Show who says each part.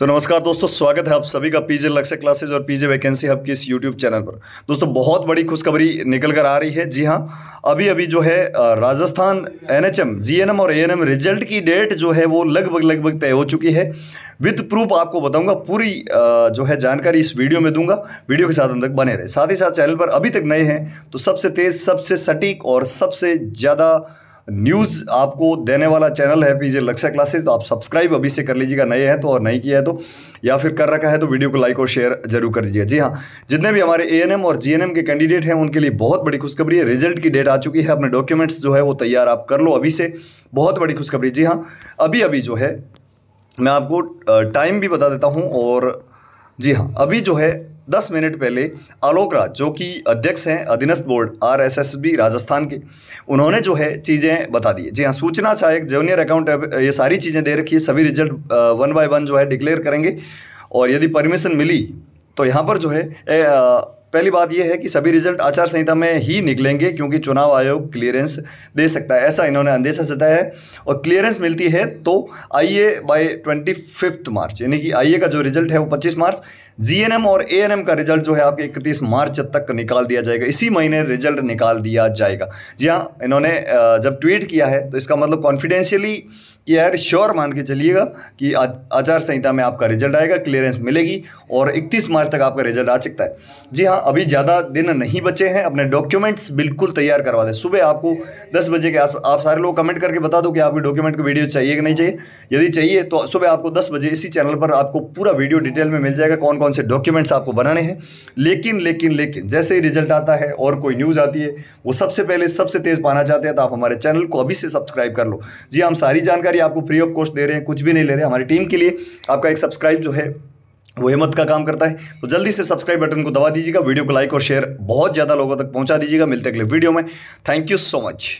Speaker 1: तो नमस्कार दोस्तों स्वागत है आप सभी का पीजे लक्ष्य क्लासेज और पीजे वैकेंसी हब के इस यूट्यूब चैनल पर दोस्तों बहुत बड़ी खुशखबरी निकल कर आ रही है जी हाँ अभी अभी जो है राजस्थान एनएचएम जीएनएम और एएनएम रिजल्ट की डेट जो है वो लगभग लगभग तय हो चुकी है विद प्रूफ आपको बताऊंगा पूरी जो है जानकारी इस वीडियो में दूंगा वीडियो के साथ तक बने रहे साथ ही साथ चैनल पर अभी तक नए हैं तो सबसे तेज़ सबसे सटीक और सबसे ज़्यादा न्यूज़ आपको देने वाला चैनल है पीजे लक्ष्य क्लासेस तो आप सब्सक्राइब अभी से कर लीजिएगा नए हैं तो और नहीं किया है तो या फिर कर रखा है तो वीडियो को लाइक और शेयर जरूर कर दीजिएगा जी हाँ जितने भी हमारे एएनएम और जीएनएम के कैंडिडेट हैं उनके लिए बहुत बड़ी खुशखबरी है रिजल्ट की डेट आ चुकी है अपने डॉक्यूमेंट्स जो है वो तैयार आप कर लो अभी से बहुत बड़ी खुशखबरी जी हाँ अभी अभी जो है मैं आपको टाइम भी बता देता हूँ और जी हाँ अभी जो है दस मिनट पहले आलोक राज जो कि अध्यक्ष हैं अधीनस्थ बोर्ड आरएसएसबी राजस्थान के उन्होंने जो है चीज़ें बता दी जी हाँ सूचना सहायक जूनियर अकाउंट ये सारी चीज़ें दे रखी है सभी रिजल्ट वन बाय वन जो है डिक्लेयर करेंगे और यदि परमिशन मिली तो यहाँ पर जो है ए, आ, पहली बात यह है कि सभी रिजल्ट आचार संहिता में ही निकलेंगे क्योंकि चुनाव आयोग क्लियरेंस दे सकता है ऐसा इन्होंने अंदेशा जताया है और क्लियरेंस मिलती है तो आई A by twenty fifth March यानी कि ए का जो रिजल्ट है वो पच्चीस मार्च एम और एम का रिजल्ट जो है आपके इकतीस मार्च तक निकाल दिया जाएगा इसी महीने रिजल्ट निकाल दिया जाएगा जी हाँ इन्होंने जब ट्वीट किया है तो इसका मतलब कॉन्फिडेंशियली यार श्योर मान के चलिएगा कि आचार संहिता में आपका रिजल्ट आएगा क्लियरेंस मिलेगी और 31 मार्च तक आपका रिजल्ट आ सकता है जी हाँ अभी ज़्यादा दिन नहीं बचे हैं अपने डॉक्यूमेंट्स बिल्कुल तैयार करवा दें सुबह आपको दस बजे के आस आप सारे लोग कमेंट करके बता दो कि आपकी डॉक्यूमेंट की वीडियो चाहिए कि नहीं चाहिए यदि चाहिए तो सुबह आपको दस बजे इसी चैनल पर आपको पूरा वीडियो डिटेल में मिल जाएगा कौन कौन से डॉक्यूमेंट्स आपको बनाने हैं लेकिन लेकिन लेकिन जैसे ही रिजल्ट आता है और कोई न्यूज़ आती है वो सबसे पहले सबसे तेज़ पाना चाहते हैं तो आप हमारे चैनल को अभी से सब्सक्राइब कर लो जी हम सारी जानकारी आपको फ्री ऑफ कॉस्ट दे रहे हैं कुछ भी नहीं ले रहे हमारी टीम के लिए आपका एक सब्सक्राइब जो है वो हिम्मत का काम करता है तो जल्दी से सब्सक्राइब बटन को दबा दीजिएगा वीडियो को लाइक और शेयर बहुत ज़्यादा लोगों तक पहुंचा दीजिएगा मिलते अगले वीडियो में थैंक यू सो मच